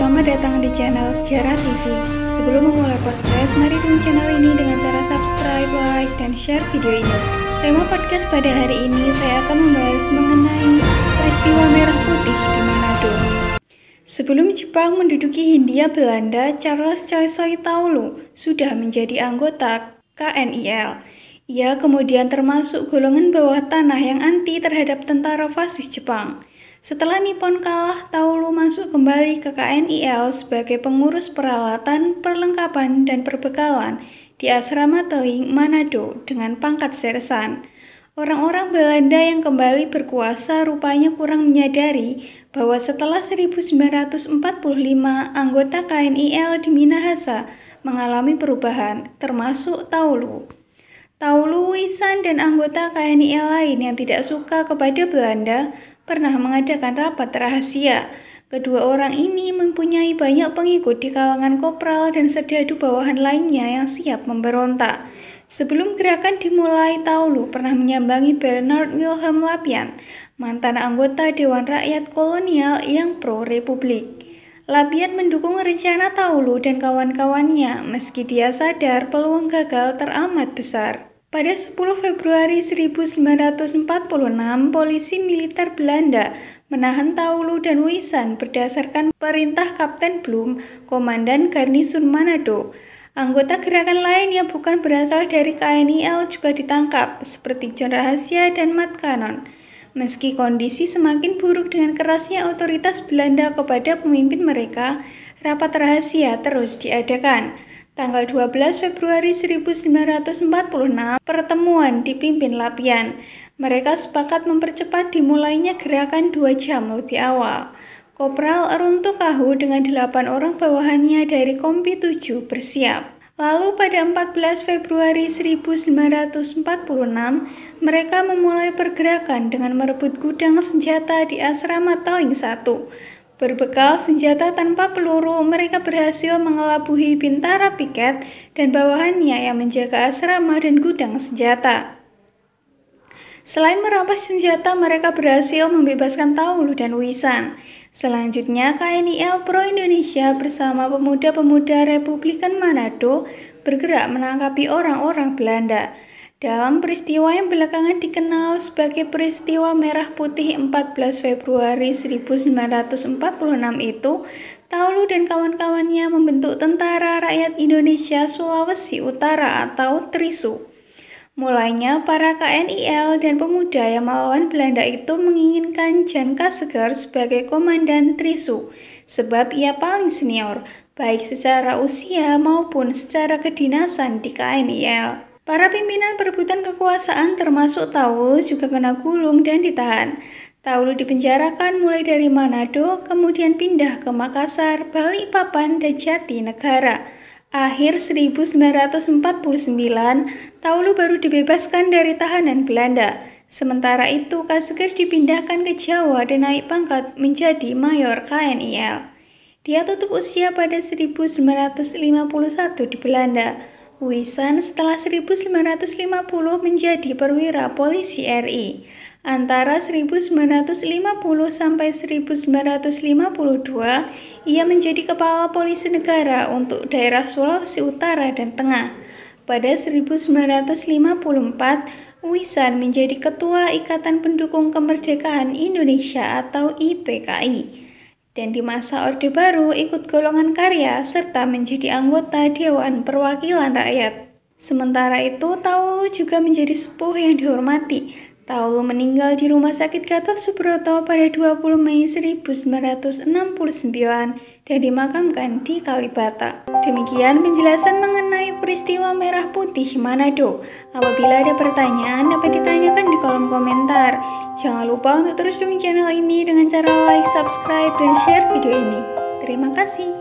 Selamat datang di channel Sejarah TV. Sebelum memulai podcast, mari dukung channel ini dengan cara subscribe, like, dan share video ini. Tema podcast pada hari ini saya akan membahas mengenai peristiwa Merah Putih di Manado. Sebelum Jepang menduduki Hindia Belanda, Charles Choisoy Taulu sudah menjadi anggota KNIL. Ia kemudian termasuk golongan bawah tanah yang anti terhadap tentara fasis Jepang. Setelah Nippon kalah, Taulu masuk kembali ke KNIL sebagai pengurus peralatan, perlengkapan, dan perbekalan di asrama Teling, Manado dengan pangkat sersan. Orang-orang Belanda yang kembali berkuasa rupanya kurang menyadari bahwa setelah 1945 anggota KNIL di Minahasa mengalami perubahan, termasuk Taulu. Taulu, Wisan, dan anggota KNIL lain yang tidak suka kepada Belanda pernah mengadakan rapat rahasia. Kedua orang ini mempunyai banyak pengikut di kalangan kopral dan sedadu bawahan lainnya yang siap memberontak. Sebelum gerakan dimulai, Taulu pernah menyambangi Bernard Wilhelm Lapian, mantan anggota Dewan Rakyat Kolonial yang pro-republik. Lapian mendukung rencana Taulu dan kawan-kawannya meski dia sadar peluang gagal teramat besar. Pada 10 Februari 1946, polisi militer Belanda menahan Taulu dan Wisan berdasarkan perintah Kapten Blum, Komandan Garnisun Manado. Anggota gerakan lain yang bukan berasal dari KNIL juga ditangkap, seperti John Rahasia dan Matt Cannon. Meski kondisi semakin buruk dengan kerasnya otoritas Belanda kepada pemimpin mereka, rapat rahasia terus diadakan tanggal 12 Februari 1946, pertemuan dipimpin Lapian. Mereka sepakat mempercepat dimulainya gerakan dua jam lebih awal. Kopral Kahu dengan delapan orang bawahannya dari Kompi 7 bersiap. Lalu pada 14 Februari 1946, mereka memulai pergerakan dengan merebut gudang senjata di asrama Taling 1. Berbekal senjata tanpa peluru, mereka berhasil mengelabuhi bintara piket dan bawahannya yang menjaga asrama dan gudang senjata. Selain merampas senjata, mereka berhasil membebaskan Taulu dan Wisan. Selanjutnya, KNIL Pro Indonesia bersama pemuda-pemuda Republikan Manado bergerak menangkapi orang-orang Belanda dalam peristiwa yang belakangan dikenal sebagai peristiwa Merah Putih 14 Februari 1946 itu, Taulu dan kawan-kawannya membentuk Tentara Rakyat Indonesia Sulawesi Utara atau TRISU. Mulainya, para KNIL dan pemuda yang melawan Belanda itu menginginkan Jan Kasegar sebagai komandan TRISU, sebab ia paling senior, baik secara usia maupun secara kedinasan di KNIL. Para pimpinan perebutan kekuasaan termasuk Taulus juga kena gulung dan ditahan. Taulu dipenjarakan mulai dari Manado, kemudian pindah ke Makassar, Balikpapan, dan Jatinegara. Akhir 1949, Taulu baru dibebaskan dari tahanan Belanda. Sementara itu, Kasger dipindahkan ke Jawa dan naik pangkat menjadi Mayor KNIL. Dia tutup usia pada 1951 di Belanda. Wisan setelah 1950 menjadi perwira polisi RI. Antara 1950 sampai 1952, ia menjadi kepala polisi negara untuk daerah Sulawesi Utara dan Tengah. Pada 1954, Wisan menjadi ketua Ikatan Pendukung Kemerdekaan Indonesia atau IPKI dan di masa Orde Baru ikut golongan karya serta menjadi anggota Dewan Perwakilan Rakyat. Sementara itu, Taulu juga menjadi sepuh yang dihormati Taulu meninggal di Rumah Sakit Gatot Subroto pada 20 Mei 1969 dan dimakamkan di Kalibata. Demikian penjelasan mengenai peristiwa Merah Putih Manado. Apabila ada pertanyaan dapat ditanyakan di kolom komentar. Jangan lupa untuk terus dukung channel ini dengan cara like, subscribe, dan share video ini. Terima kasih.